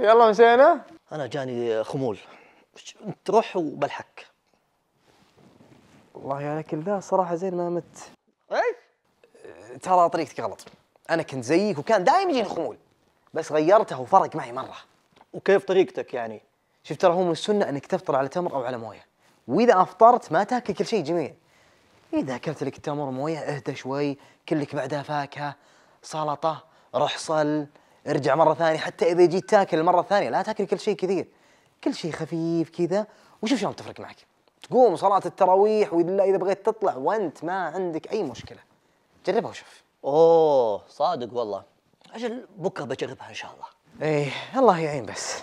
يلا مشينا انا جاني خمول انت روح وبلحك والله انا يعني كل ذا صراحه زين ما مت ايش ترى طريقتك غلط انا كنت زيك وكان دايم يجيني خمول بس غيرته وفرق معي مره وكيف طريقتك يعني شفت ترى هو من السنه انك تفطر على تمر او على مويه واذا افطرت ما تاكل كل شيء جميل اذا اكلت لك تمر مويه اهدى شوي كلك بعدها فاكهه سلطه رحصل ارجع مره ثانيه حتى اذا جيت تاكل المره الثانيه لا تاكل كل شيء كثير كل شيء خفيف كذا وشوف شلون تفرق معك تقوم صلاه التراويح واذا اذا بغيت تطلع وانت ما عندك اي مشكله جربها وشوف اوه صادق والله اجل بكره بجربها ان شاء الله ايه الله يعين بس